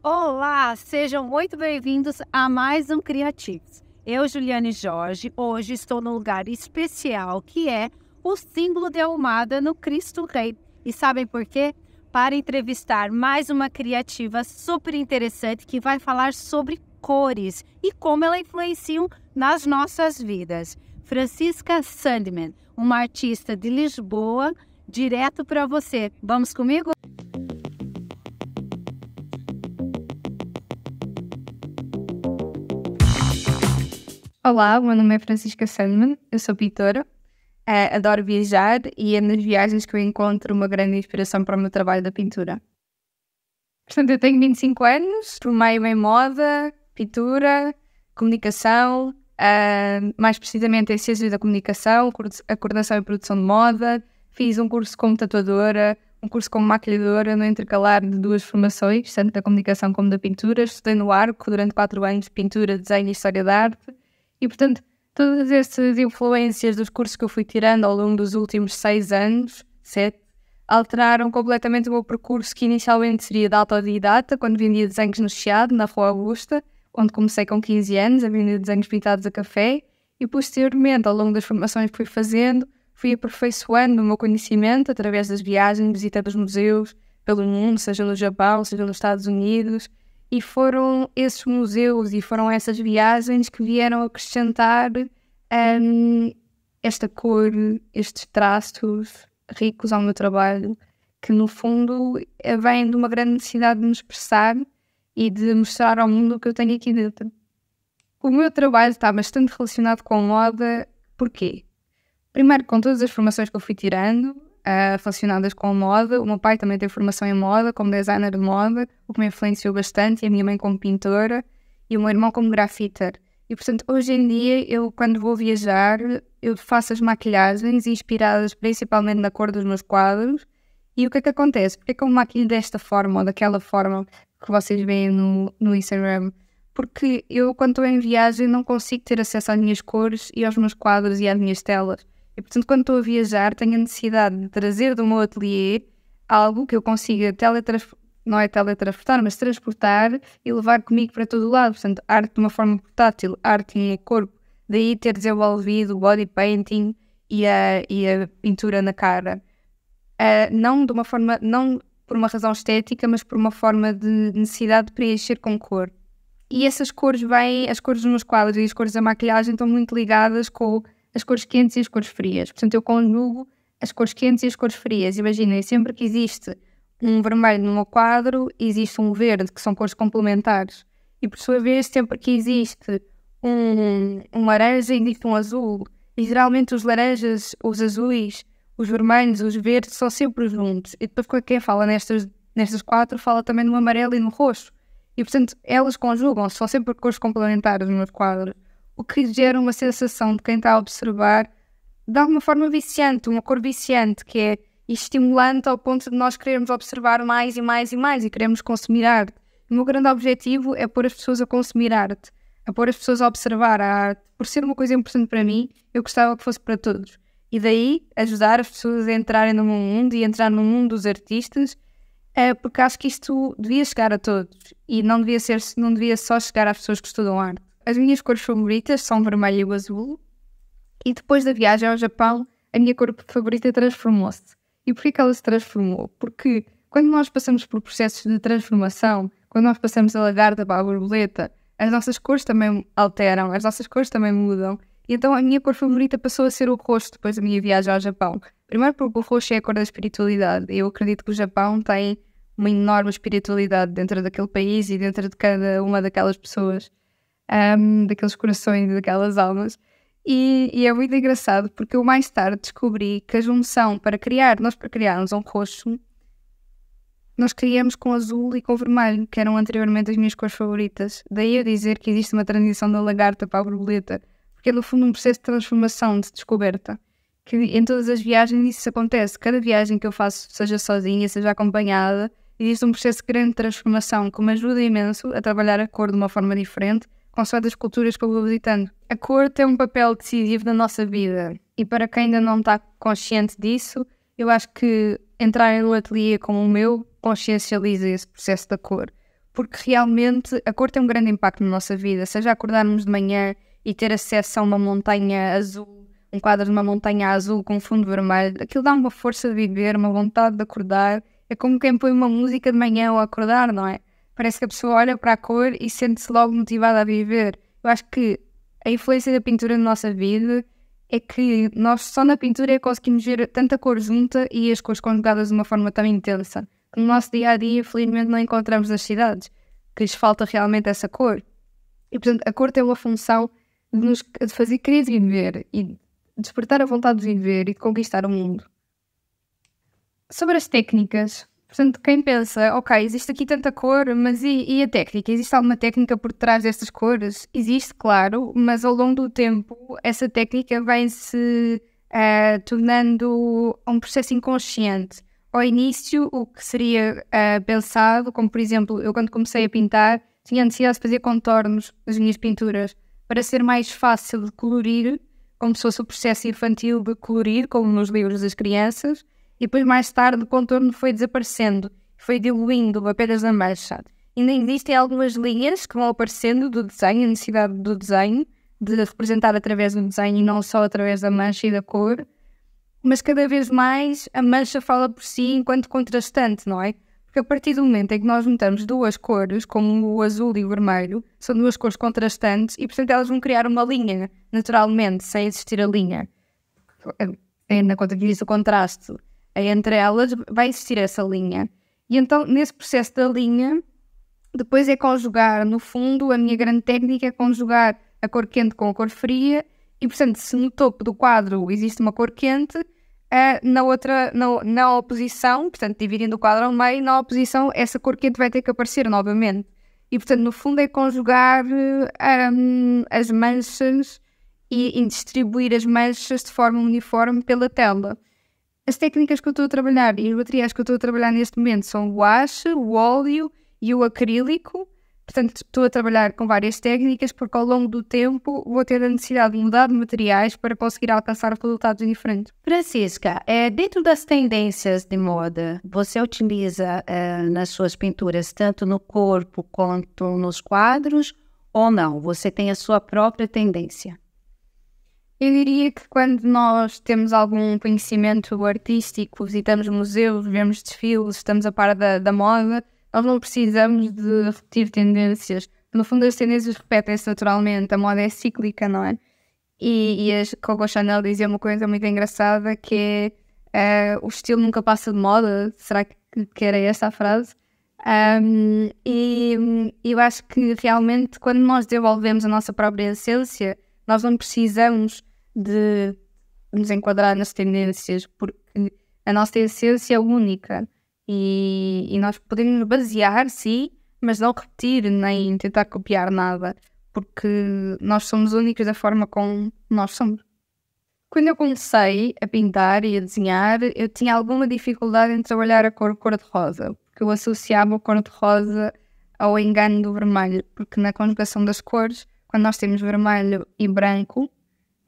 Olá, sejam muito bem-vindos a mais um Criativos. Eu, Juliane Jorge, hoje estou num lugar especial que é o símbolo de Almada no Cristo Rei. E sabem por quê? Para entrevistar mais uma criativa super interessante que vai falar sobre cores e como elas influenciam nas nossas vidas. Francisca Sandman, uma artista de Lisboa, direto para você. Vamos comigo? Olá, o meu nome é Francisca Sandman, eu sou pintora, uh, adoro viajar e é nas viagens que eu encontro uma grande inspiração para o meu trabalho da pintura. Portanto, eu tenho 25 anos, formei-me em moda, pintura, comunicação, uh, mais precisamente em Ciências da Comunicação, a coordenação e produção de moda, fiz um curso como tatuadora, um curso como maquilhadora no intercalar de duas formações, tanto da comunicação como da pintura. Estudei no Arco durante quatro anos pintura, desenho e história da arte. E portanto, todas essas influências dos cursos que eu fui tirando ao longo dos últimos seis anos, sete, alteraram completamente o meu percurso, que inicialmente seria de autodidata, quando vendia desenhos no Chiado, na Rua Augusta, onde comecei com 15 anos a vender desenhos pintados a café, e posteriormente, ao longo das formações que fui fazendo, fui aperfeiçoando o meu conhecimento através das viagens, visita dos museus, pelo mundo, seja no Japão, seja nos Estados Unidos, e foram esses museus e foram essas viagens que vieram acrescentar um, esta cor, estes traços ricos ao meu trabalho, que no fundo eh, vem de uma grande necessidade de me expressar e de mostrar ao mundo o que eu tenho aqui dentro. O meu trabalho está bastante relacionado com moda, porquê? Primeiro, com todas as formações que eu fui tirando, relacionadas com moda. O meu pai também tem formação em moda, como designer de moda, o que me influenciou bastante, e a minha mãe como pintora, e o meu irmão como grafiter. E portanto, hoje em dia, eu quando vou viajar, eu faço as maquilhagens inspiradas principalmente na cor dos meus quadros. E o que é que acontece? Porque é que eu maquilho desta forma ou daquela forma que vocês veem no, no Instagram? Porque eu, quando estou em viagem, não consigo ter acesso às minhas cores e aos meus quadros e às minhas telas. E portanto, quando estou a viajar, tenho a necessidade de trazer do meu ateliê algo que eu consiga teletransportar, não é teletransportar, mas transportar e levar comigo para todo o lado. Portanto, arte de uma forma portátil, arte em corpo. Daí ter desenvolvido o body painting e a, e a pintura na cara. Uh, não de uma forma, não por uma razão estética, mas por uma forma de necessidade de preencher com cor. E essas cores vêm, as cores nos quadros e as cores da maquilhagem estão muito ligadas com as cores quentes e as cores frias. Portanto, eu conjugo as cores quentes e as cores frias. Imaginem, sempre que existe um vermelho no meu quadro, existe um verde, que são cores complementares. E por sua vez, sempre que existe um, um laranja, existe um azul. E geralmente os laranjas, os azuis, os vermelhos, os verdes são sempre juntos. E depois quem é fala nestas, nestas quatro fala também no amarelo e no roxo. E portanto elas conjugam, são sempre cores complementares no meu quadro o que gera uma sensação de quem está a observar de alguma forma viciante, uma cor viciante, que é estimulante ao ponto de nós querermos observar mais e mais e mais e queremos consumir arte. O meu grande objetivo é pôr as pessoas a consumir arte, a pôr as pessoas a observar a arte. Por ser uma coisa importante para mim, eu gostava que fosse para todos. E daí ajudar as pessoas a entrarem no mundo e entrar no mundo dos artistas, eh, porque acho que isto devia chegar a todos e não devia, ser, não devia só chegar às pessoas que estudam arte as minhas cores favoritas são vermelho e azul. E depois da viagem ao Japão, a minha cor favorita transformou-se. E por que ela se transformou? Porque quando nós passamos por processos de transformação, quando nós passamos a lagarta para a borboleta, as nossas cores também alteram, as nossas cores também mudam. E então a minha cor favorita passou a ser o roxo depois da minha viagem ao Japão. Primeiro porque o roxo é a cor da espiritualidade. Eu acredito que o Japão tem uma enorme espiritualidade dentro daquele país e dentro de cada uma daquelas pessoas um, daqueles corações, daquelas almas. E, e, é muito engraçado porque eu mais tarde descobri que a junção para criar, nós para criarmos um roxo, nós criamos com azul e com vermelho, que eram anteriormente as minhas cores favoritas. Daí eu dizer que existe uma transição da lagarta para a borboleta, porque é no fundo um processo de transformação, de descoberta. Que em todas as viagens isso acontece. Cada viagem que eu faço, seja sozinha, seja acompanhada, existe um processo de grande transformação que me ajuda imenso a trabalhar a cor de uma forma diferente consoante as culturas que eu vou visitando. A cor tem um papel decisivo na nossa vida e para quem ainda não está consciente disso, eu acho que entrar em um ateliê como o meu consciencializa esse processo da cor, porque realmente a cor tem um grande impacto na nossa vida, seja acordarmos de manhã e ter acesso a uma montanha azul, um quadro de uma montanha azul com fundo vermelho, aquilo dá uma força de viver, uma vontade de acordar, é como quem põe uma música de manhã ao acordar, não é? Parece que a pessoa olha para a cor e sente-se logo motivada a viver. Eu acho que a influência da pintura na nossa vida é que nós só na pintura é conseguimos ver tanta cor junta e as cores conjugadas de uma forma tão intensa. No nosso dia a dia, felizmente, não encontramos nas cidades, que lhes falta realmente essa cor. E, portanto, a cor tem uma função de nos de fazer querer viver e despertar a vontade de viver e de conquistar o mundo. Sobre as técnicas, Portanto, quem pensa, ok, existe aqui tanta cor, mas e, e, a técnica? Existe alguma técnica por trás destas cores? Existe, claro, mas ao longo do tempo essa técnica vem se uh, eh, tornando um processo inconsciente. Ao início, o que seria uh, pensado, como por exemplo, eu quando comecei a pintar, tinha necessidade de fazer contornos nas minhas pinturas para ser mais fácil de colorir, como se fosse o processo infantil de colorir, como nos livros das crianças e depois mais tarde o contorno foi desaparecendo, foi diluindo apenas a mancha. Ainda existem algumas linhas que vão aparecendo do desenho, a necessidade do desenho, de representar através do desenho e não só através da mancha e da cor, mas cada vez mais a mancha fala por si enquanto contrastante, não é? Porque a partir do momento em que nós juntamos duas cores, como o azul e o vermelho, são duas cores contrastantes e, portanto, elas vão criar uma linha, naturalmente, sem existir a linha. Tendo é, é, na conta que existe o contraste é, entre elas, vai existir essa linha. E então, nesse processo da linha, depois é conjugar, no fundo, a minha grande técnica é conjugar a cor quente com a cor fria, e portanto, se no topo do quadro existe uma cor quente, eh, na outra, na, na oposição, portanto, dividindo o quadro ao meio, na oposição, essa cor quente vai ter que aparecer novamente. E portanto, no fundo, é conjugar um, ehm, as manchas e, e distribuir as manchas de forma uniforme pela tela. As técnicas que eu estou a trabalhar e os materiais que eu estou a trabalhar neste momento são o ache, o óleo e o acrílico. Portanto, estou a trabalhar com várias técnicas porque ao longo do tempo vou ter a necessidade de mudar de materiais para conseguir alcançar resultados diferentes. Francisca, é, dentro das tendências de moda, você utiliza é, nas suas pinturas tanto no corpo quanto nos quadros ou não? Você tem a sua própria tendência? Eu diria que quando nós temos algum conhecimento artístico, visitamos museus, vemos desfiles, estamos a par da, da moda, nós não precisamos de repetir tendências. No fundo, as tendências repetem-se naturalmente, a moda é cíclica, não é? E, e a Coco Chanel dizia uma coisa muito engraçada que é uh, o estilo nunca passa de moda, será que, que era esta a frase? Um, e eu acho que realmente quando nós devolvemos a nossa própria essência, nós não precisamos de nos enquadrar nas tendências, porque a nossa essência é única e, e nós podemos basear, sim, mas não repetir nem tentar copiar nada, porque nós somos únicos da forma como nós somos. Quando eu comecei a pintar e a desenhar, eu tinha alguma dificuldade em trabalhar a cor cor-de-rosa, porque eu associava a cor-de-rosa ao engano do vermelho, porque na conjugação das cores, quando nós temos vermelho e branco,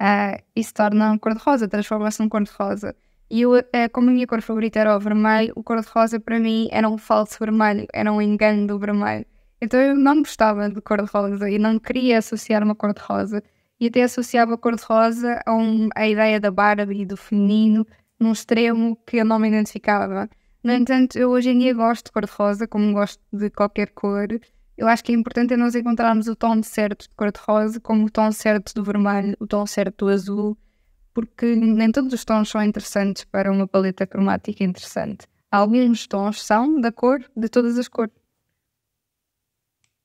uh, e se torna um cor-de-rosa, transforma-se num cor-de-rosa. E eu, uh, como a minha cor favorita era o vermelho, o cor-de-rosa para mim era um falso vermelho, era um engano do vermelho. Então eu não gostava de cor-de-rosa e não queria associar uma cor-de-rosa. E até associava a cor-de-rosa a, um, a ideia da Barbie, do feminino, num extremo que eu não me identificava. No entanto, eu hoje em dia gosto de cor-de-rosa, como gosto de qualquer cor, eu acho que é importante é nós encontrarmos o tom certo de cor-de-rosa, como o tom certo do vermelho, o tom certo do azul, porque nem todos os tons são interessantes para uma paleta cromática interessante. Alguns tons são da cor de todas as cores.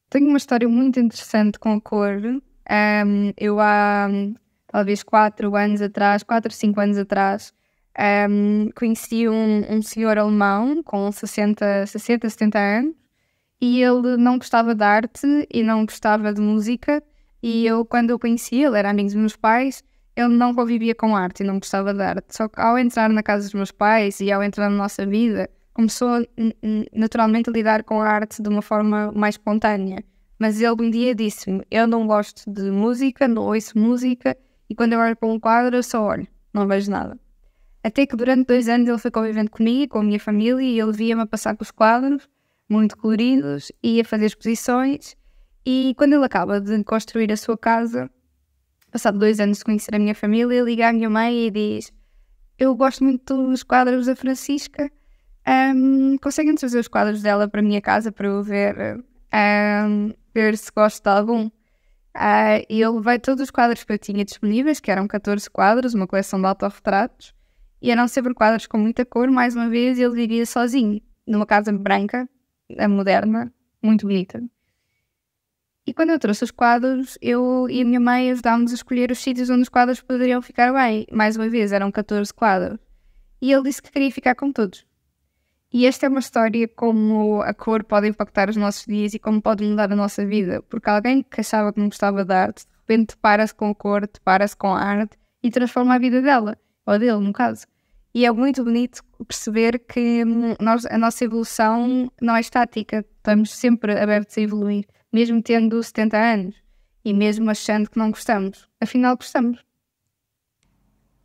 Tenho uma história muito interessante com a cor. Um, eu há talvez 4 anos atrás, 4 ou 5 anos atrás, um, conheci um, um, senhor alemão com 60, 60 70 anos e ele não gostava de arte e não gostava de música. E uhum. eu, quando eu conheci, ele era amigo dos meus pais, ele não convivia com arte e não gostava de arte. Só que ao entrar na casa dos meus pais e ao entrar na nossa vida, começou naturalmente a lidar com a arte de uma forma mais espontânea. Mas ele um dia disse-me: Eu não gosto de música, não ouço música, e quando eu olho para um quadro, eu só olho, não vejo nada. Até que durante dois anos ele foi convivendo comigo, com a minha família, e ele via-me a passar com os quadros, muito coloridos, ia fazer exposições e quando ele acaba de construir a sua casa, passado dois anos de conhecer a minha família, liga à minha mãe e diz eu gosto muito dos quadros da Francisca, um, conseguem trazer os quadros dela para a minha casa para eu ver, um, ver se gosto de algum? Uh, e eu levei todos os quadros que eu tinha disponíveis, que eram 14 quadros, uma coleção de autorretratos, e eram sempre quadros com muita cor, mais uma vez, ele vivia sozinho, numa casa branca, a moderna, muito bonita. E quando eu trouxe os quadros, eu e a minha mãe ajudámos a escolher os sítios onde os quadros poderiam ficar bem. Mais uma vez, eram 14 quadros. E ele disse que queria ficar com todos. E esta é uma história como a cor pode impactar os nossos dias e como pode mudar a nossa vida. Porque alguém que achava que não gostava de arte, de repente depara-se com a cor, depara-se com a arte e transforma a vida dela, ou dele, no caso. E é muito bonito perceber que hum, nós, a nossa evolução não é estática, estamos sempre abertos a evoluir, mesmo tendo 70 anos e mesmo achando que não gostamos. Afinal, gostamos.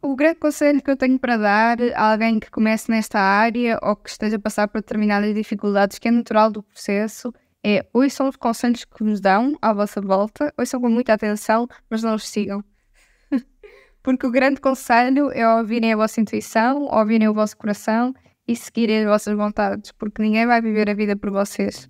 O grande conselho que eu tenho para dar a alguém que comece nesta área ou que esteja a passar por determinadas dificuldades, que é natural do processo, é ouçam os conselhos que nos dão à vossa volta, ouçam com muita atenção, mas não os sigam. Porque o grande conselho é ouvirem a vossa intuição, ouvirem o vosso coração e seguirem as vossas vontades, porque ninguém vai viver a vida por vocês.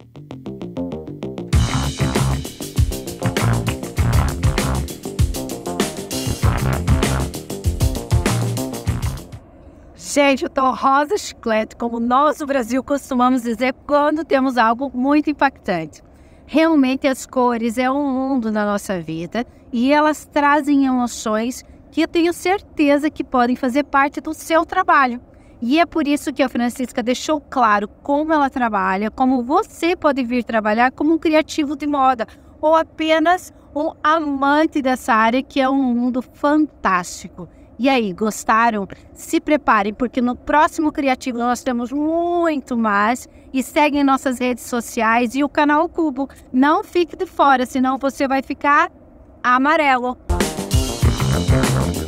Gente, eu tô rosa chiclete, como nós no Brasil costumamos dizer quando temos algo muito impactante. Realmente as cores é um mundo na nossa vida e elas trazem emoções que eu tenho certeza que podem fazer parte do seu trabalho. E é por isso que a Francisca deixou claro como ela trabalha, como você pode vir trabalhar como um criativo de moda ou apenas um amante dessa área que é um mundo fantástico. E aí, gostaram? Se preparem, porque no próximo Criativo nós temos muito mais. E seguem nossas redes sociais e o canal Cubo. Não fique de fora, senão você vai ficar amarelo. Thank you.